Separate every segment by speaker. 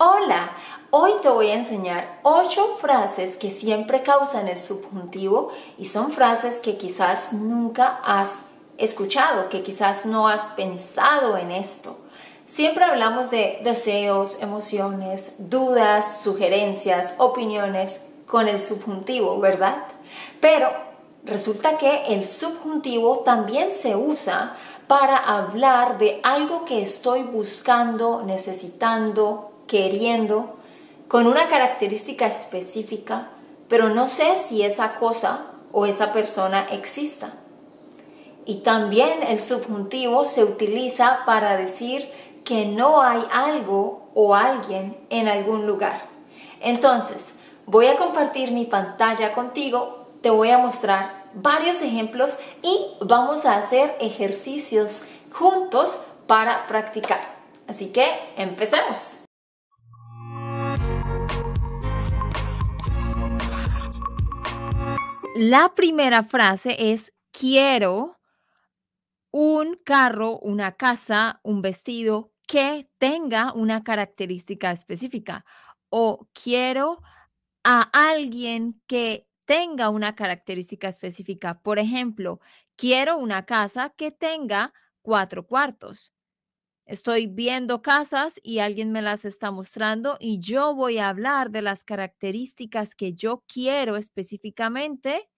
Speaker 1: Hola, hoy te voy a enseñar ocho frases que siempre causan el subjuntivo y son frases que quizás nunca has escuchado, que quizás no has pensado en esto. Siempre hablamos de deseos, emociones, dudas, sugerencias, opiniones con el subjuntivo, ¿verdad? Pero resulta que el subjuntivo también se usa para hablar de algo que estoy buscando, necesitando, queriendo, con una característica específica, pero no sé si esa cosa o esa persona exista. Y también el subjuntivo se utiliza para decir que no hay algo o alguien en algún lugar. Entonces, voy a compartir mi pantalla contigo, te voy a mostrar varios ejemplos y vamos a hacer ejercicios juntos para practicar. Así que empecemos. la primera frase es quiero un carro, una casa, un vestido que tenga una característica específica o quiero a alguien que tenga una característica específica. Por ejemplo, quiero una casa que tenga cuatro cuartos. Estoy viendo casas y alguien me las está mostrando y yo voy a hablar de las características que yo quiero específicamente.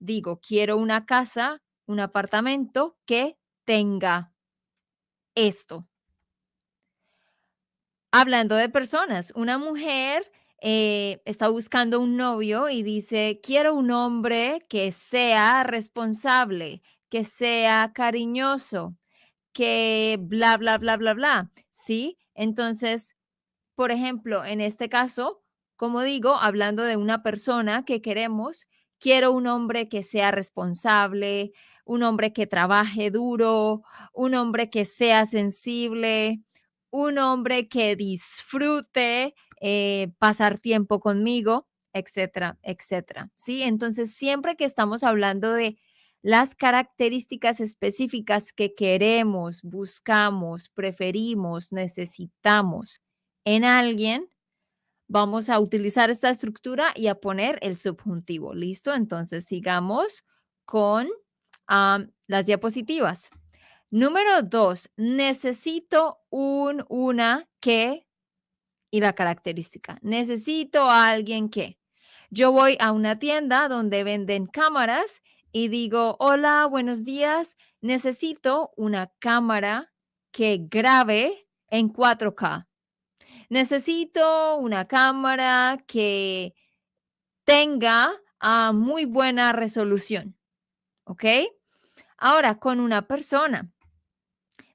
Speaker 1: Digo, quiero una casa, un apartamento que tenga esto. Hablando de personas, una mujer eh, está buscando un novio y dice, quiero un hombre que sea responsable, que sea cariñoso, que bla, bla, bla, bla, bla, ¿sí? Entonces, por ejemplo, en este caso, como digo, hablando de una persona que queremos, quiero un hombre que sea responsable, un hombre que trabaje duro, un hombre que sea sensible, un hombre que disfrute eh, pasar tiempo conmigo, etcétera, etcétera. ¿Sí? Entonces, siempre que estamos hablando de las características específicas que queremos, buscamos, preferimos, necesitamos en alguien, vamos a utilizar esta estructura y a poner el subjuntivo. ¿Listo? Entonces sigamos con ah, las diapositivas. Número dos, necesito un, una que y la característica. Necesito a alguien que. Yo voy a una tienda donde venden cámaras y digo, hola, buenos días, necesito una cámara que grabe en 4K. Necesito una cámara que tenga a ah, muy buena resolución. ¿Ok? Ahora, con una persona,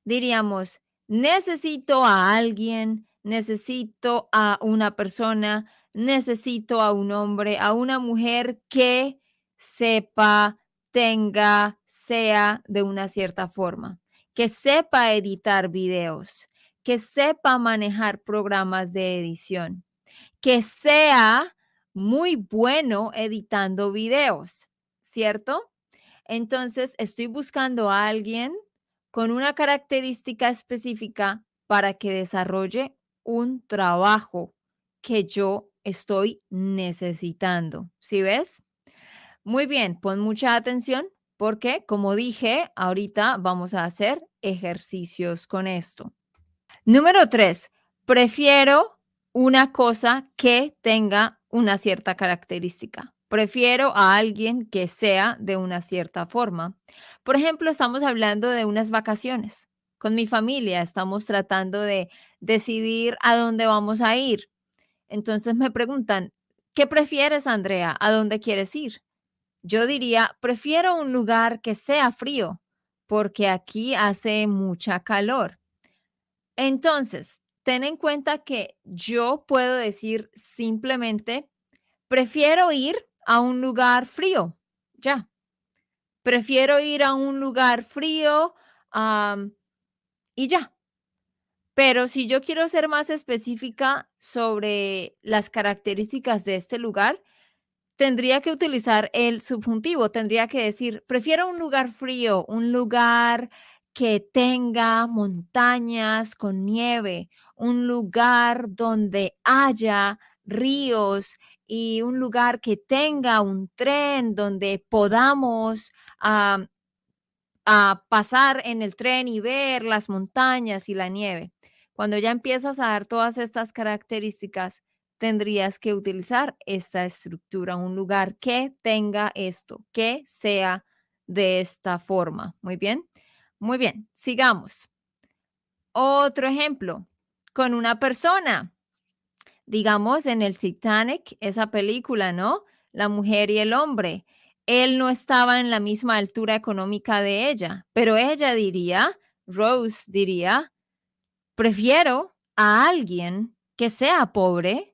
Speaker 1: diríamos, necesito a alguien, necesito a una persona, necesito a un hombre, a una mujer que sepa tenga, sea de una cierta forma, que sepa editar videos, que sepa manejar programas de edición, que sea muy bueno editando videos, ¿cierto? Entonces, estoy buscando a alguien con una característica específica para que desarrolle un trabajo que yo estoy necesitando. ¿Sí ves? Muy bien, pon mucha atención porque, como dije, ahorita vamos a hacer ejercicios con esto. Número tres, prefiero una cosa que tenga una cierta característica. Prefiero a alguien que sea de una cierta forma. Por ejemplo, estamos hablando de unas vacaciones. Con mi familia estamos tratando de decidir a dónde vamos a ir. Entonces me preguntan, ¿qué prefieres, Andrea? ¿A dónde quieres ir? Yo diría, prefiero un lugar que sea frío, porque aquí hace mucha calor. Entonces, ten en cuenta que yo puedo decir simplemente, prefiero ir a un lugar frío, ya. Prefiero ir a un lugar frío y ya. Pero si yo quiero ser más específica sobre las características de este lugar, tendría que utilizar el subjuntivo, tendría que decir, prefiero un lugar frío, un lugar que tenga montañas con nieve, un lugar donde haya ríos y un lugar que tenga un tren donde podamos pasar en el tren y ver las montañas y la nieve. Cuando ya empiezas a dar todas estas características, tendrías que utilizar esta estructura, un lugar que tenga esto, que sea de esta forma. Muy bien, muy bien, sigamos. Otro ejemplo, con una persona. Digamos en el Titanic, esa película, ¿no? La mujer y el hombre. Él no estaba en la misma altura económica de ella, pero ella diría, Rose diría, prefiero a alguien que sea pobre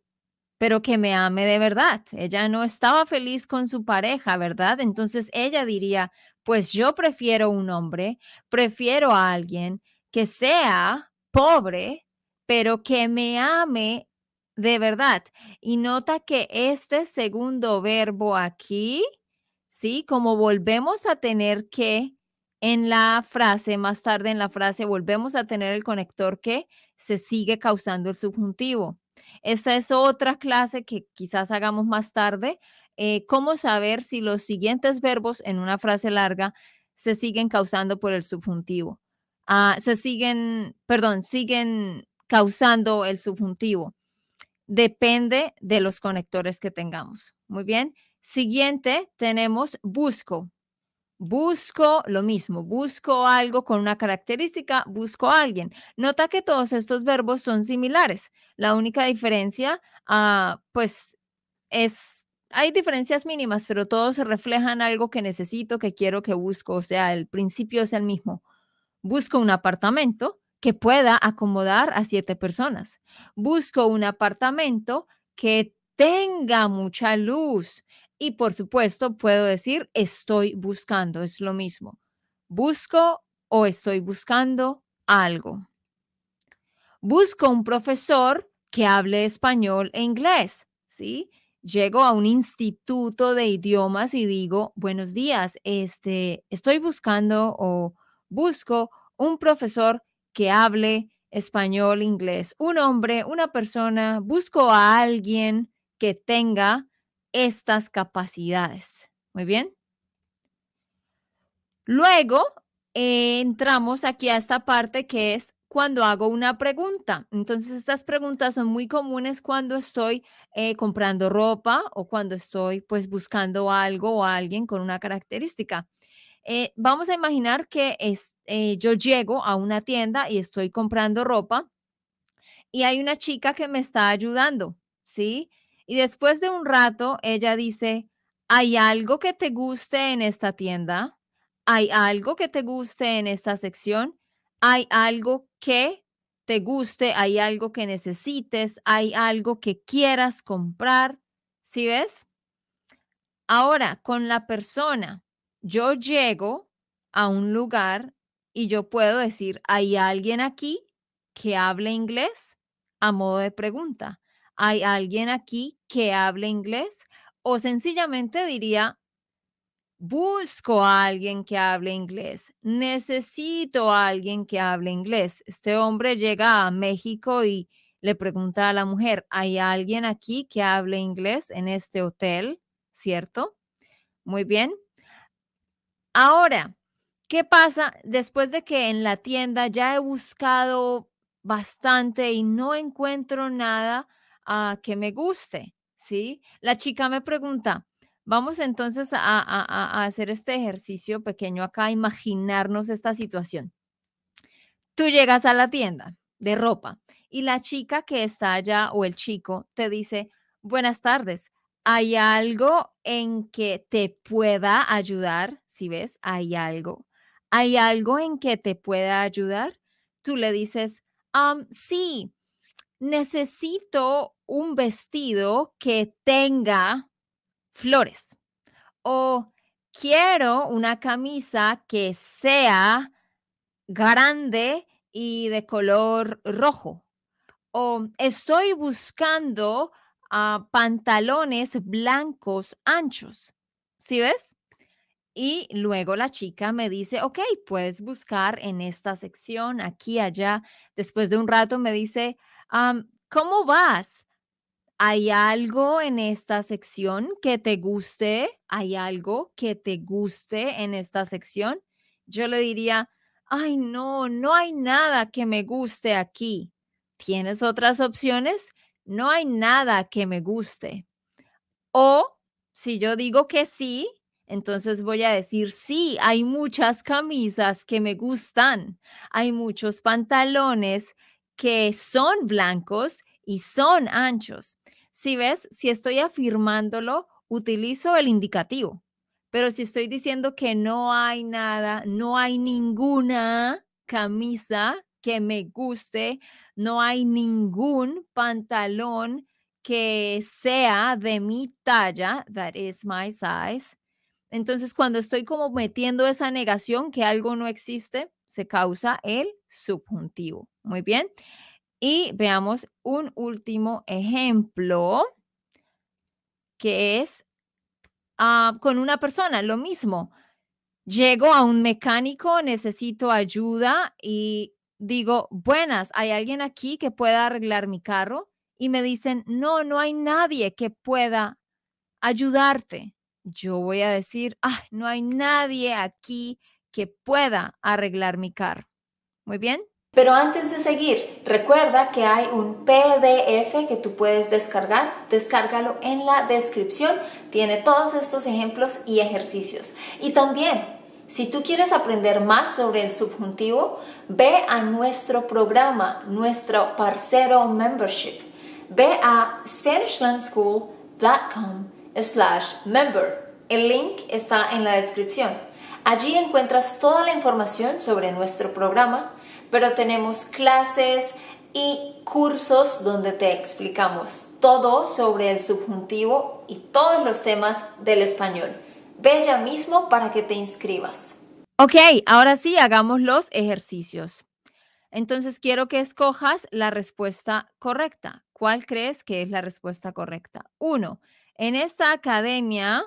Speaker 1: pero que me ame de verdad. Ella no estaba feliz con su pareja, ¿verdad? Entonces ella diría, pues yo prefiero un hombre, prefiero a alguien que sea pobre, pero que me ame de verdad. Y nota que este segundo verbo aquí, ¿sí? Como volvemos a tener que en la frase, más tarde en la frase, volvemos a tener el conector que se sigue causando el subjuntivo. Esta es otra clase que quizás hagamos más tarde. Eh, ¿Cómo saber si los siguientes verbos en una frase larga se siguen causando por el subjuntivo? Ah, se siguen, perdón, siguen causando el subjuntivo. Depende de los conectores que tengamos. Muy bien. Siguiente, tenemos busco. Busco lo mismo, busco algo con una característica, busco a alguien. Nota que todos estos verbos son similares. La única diferencia, ah, pues, es, hay diferencias mínimas, pero todos reflejan algo que necesito, que quiero, que busco. O sea, el principio es el mismo. Busco un apartamento que pueda acomodar a siete personas. Busco un apartamento que tenga mucha luz. Y por supuesto, puedo decir estoy buscando, es lo mismo. Busco o estoy buscando algo. Busco un profesor que hable español e inglés, ¿sí? Llego a un instituto de idiomas y digo, buenos días, este, estoy buscando o busco un profesor que hable español, e inglés, un hombre, una persona, busco a alguien que tenga estas capacidades. Muy bien. Luego eh, entramos aquí a esta parte que es cuando hago una pregunta. Entonces, estas preguntas son muy comunes cuando estoy eh, comprando ropa o cuando estoy pues buscando algo o alguien con una característica. Eh, vamos a imaginar que es, yo llego a una tienda y estoy comprando ropa y hay una chica que me está ayudando, ¿sí? Y después de un rato, ella dice, ¿hay algo que te guste en esta tienda? ¿Hay algo que te guste en esta sección? ¿Hay algo que te guste? ¿Hay algo que necesites? ¿Hay algo que quieras comprar? ¿Sí ves? Ahora, con la persona, yo llego a un lugar y yo puedo decir, ¿hay alguien aquí que hable inglés? A modo de pregunta. ¿hay alguien aquí que hable inglés? O sencillamente diría, busco a alguien que hable inglés, necesito a alguien que hable inglés. Este hombre llega a México y le pregunta a la mujer, ¿hay alguien aquí que hable inglés en este hotel? ¿Cierto? Muy bien. Ahora, ¿qué pasa después de que en la tienda ya he buscado bastante y no encuentro nada? que me guste, ¿sí? La chica me pregunta, vamos entonces a, hacer este ejercicio pequeño acá, imaginarnos esta situación. Tú llegas a la tienda de ropa y la chica que está allá o el chico te dice, buenas tardes, ¿hay algo en que te pueda ayudar? Si ves, hay algo. ¿Hay algo en que te pueda ayudar? Tú le dices, sí, necesito un vestido que tenga flores o quiero una camisa que sea grande y de color rojo o estoy buscando ah, pantalones blancos anchos. ¿Sí ves? Y luego la chica me dice, ok, puedes buscar en esta sección, aquí, allá. Después de un rato me dice, ¿cómo vas? ¿Hay algo en esta sección que te guste? ¿Hay algo que te guste en esta sección? Yo le diría, ay, no, no hay nada que me guste aquí. ¿Tienes otras opciones? No hay nada que me guste. O si yo digo que sí, entonces voy a decir, sí, hay muchas camisas que me gustan, hay muchos pantalones que son blancos y son anchos. Si ves, si estoy afirmándolo, utilizo el indicativo. Pero si estoy diciendo que no hay nada, no hay ninguna camisa que me guste, no hay ningún pantalón que sea de mi talla, that is my size. Entonces, cuando estoy como metiendo esa negación que algo no existe, se causa el subjuntivo. Muy bien. Y veamos un último ejemplo que es ah, con una persona, lo mismo. Llego a un mecánico, necesito ayuda y digo, buenas, ¿hay alguien aquí que pueda arreglar mi carro? Y me dicen, no, no hay nadie que pueda ayudarte. Yo voy a decir, ah, no hay nadie aquí que pueda arreglar mi carro. Muy bien. Pero antes de seguir, recuerda que hay un PDF que tú puedes descargar. Descárgalo en la descripción. Tiene todos estos ejemplos y ejercicios. Y también, si tú quieres aprender más sobre el subjuntivo, ve a nuestro programa, nuestro parcero membership. Ve a SpanishLandSchool.com slash member. El link está en la descripción. Allí encuentras toda la información sobre nuestro programa pero tenemos clases y cursos donde te explicamos todo sobre el subjuntivo y todos los temas del español. Ve ya mismo para que te inscribas. Ok, ahora sí, hagamos los ejercicios. Entonces quiero que escojas la respuesta correcta. ¿Cuál crees que es la respuesta correcta? Uno, en esta academia,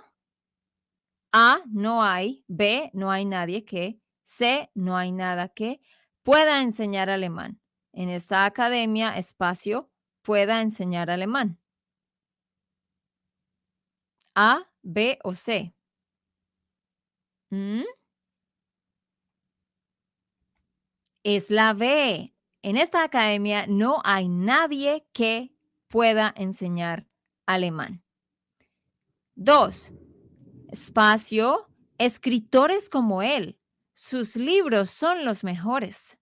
Speaker 1: A, no hay, B, no hay nadie que, C, no hay nada que, pueda enseñar alemán. En esta academia, espacio, pueda enseñar alemán. A, B o C. Mm. Es la B. En esta academia no hay nadie que pueda enseñar alemán. Dos, espacio, escritores como él. Sus libros son los mejores.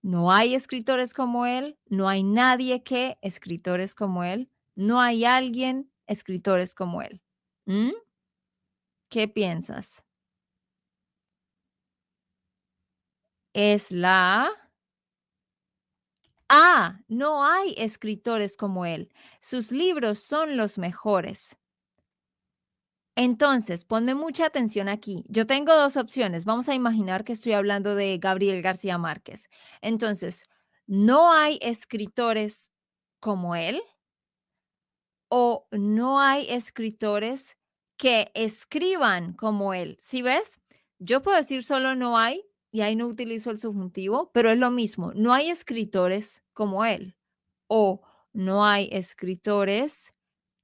Speaker 1: No hay escritores como él, no hay nadie que escritores como él, no hay alguien escritores como él. ¿Mm? ¿Qué piensas? Es la Ah, no hay escritores como él. Sus libros son los mejores. Entonces, ponme mucha atención aquí. Yo tengo dos opciones. Vamos a imaginar que estoy hablando de Gabriel García Márquez. Entonces, no hay escritores como él o no hay escritores que escriban como él. Si ves? Yo puedo decir solo no hay y ahí no utilizo el subjuntivo, pero es lo mismo. No hay escritores como él o no hay escritores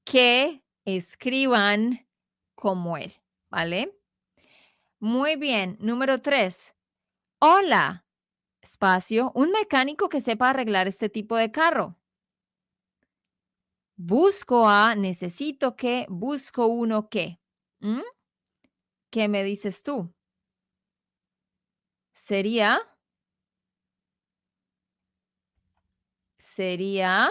Speaker 1: que escriban como él, ¿vale? Muy bien, número tres. Hola, espacio, un mecánico que sepa arreglar este tipo de carro. Busco a, necesito que, busco uno que. ¿Qué me dices tú? Sería, sería,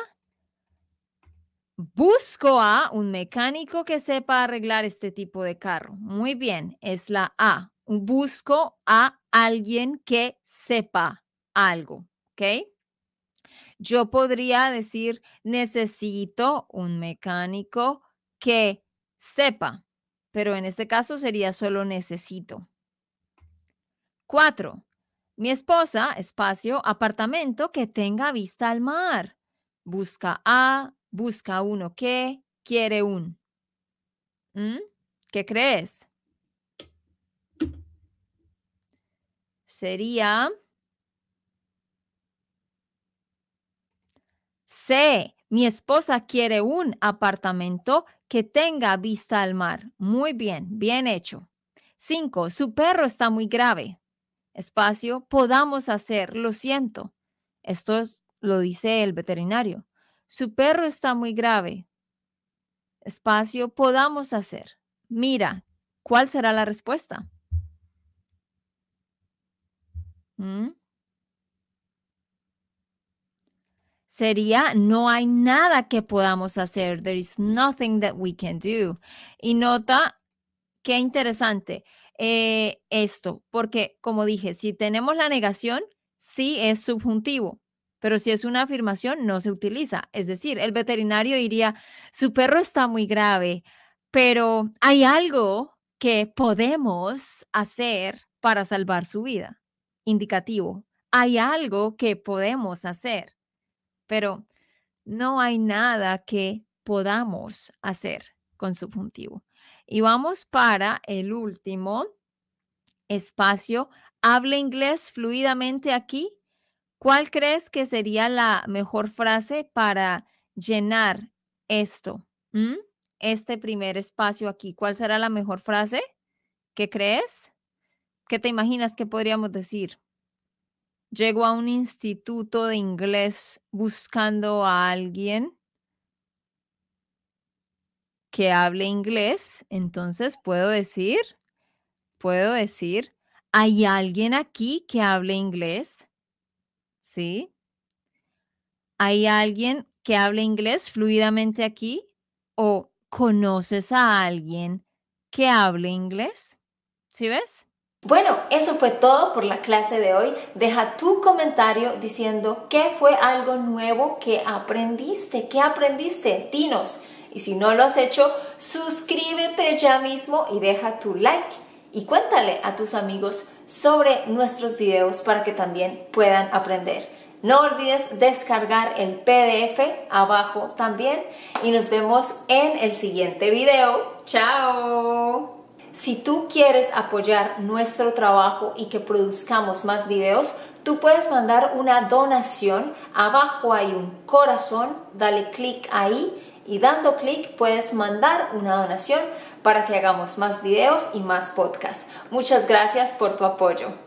Speaker 1: Busco a un mecánico que sepa arreglar este tipo de carro. Muy bien, es la A. Busco a alguien que sepa algo, ¿ok? Yo podría decir, necesito un mecánico que sepa, pero en este caso sería solo necesito. Cuatro, mi esposa, espacio, apartamento que tenga vista al mar. Busca a busca uno que quiere un. ¿Mm? ¿Qué crees? Sería C. Mi esposa quiere un apartamento que tenga vista al mar. Muy bien, bien hecho. 5. Su perro está muy grave. Espacio, podamos hacer, lo siento. Esto lo dice el veterinario su perro está muy grave, espacio, podamos hacer. Mira, ¿cuál será la respuesta? ¿Mm? Sería, no hay nada que podamos hacer. There is nothing that we can do. Y nota, qué interesante eh, esto, porque como dije, si tenemos la negación, sí es subjuntivo. Pero si es una afirmación, no se utiliza. Es decir, el veterinario diría, su perro está muy grave, pero hay algo que podemos hacer para salvar su vida. Indicativo, hay algo que podemos hacer, pero no hay nada que podamos hacer con subjuntivo. Y vamos para el último espacio. Habla inglés fluidamente aquí ¿Cuál crees que sería la mejor frase para llenar esto? ¿Mm? Este primer espacio aquí. ¿Cuál será la mejor frase? ¿Qué crees? ¿Qué te imaginas que podríamos decir? Llego a un instituto de inglés buscando a alguien que hable inglés. Entonces puedo decir, puedo decir, ¿hay alguien aquí que hable inglés? ¿sí? ¿Hay alguien que hable inglés fluidamente aquí? ¿O conoces a alguien que hable inglés? ¿Sí ves? Bueno, eso fue todo por la clase de hoy. Deja tu comentario diciendo qué fue algo nuevo que aprendiste, qué aprendiste, dinos. Y si no lo has hecho, suscríbete ya mismo y deja tu like y cuéntale a tus amigos sobre nuestros videos para que también puedan aprender. No olvides descargar el PDF abajo también y nos vemos en el siguiente video. ¡Chao! Si tú quieres apoyar nuestro trabajo y que produzcamos más videos, tú puedes mandar una donación. Abajo hay un corazón, dale clic ahí y dando clic puedes mandar una donación para que hagamos más videos y más podcasts. Muchas gracias por tu apoyo.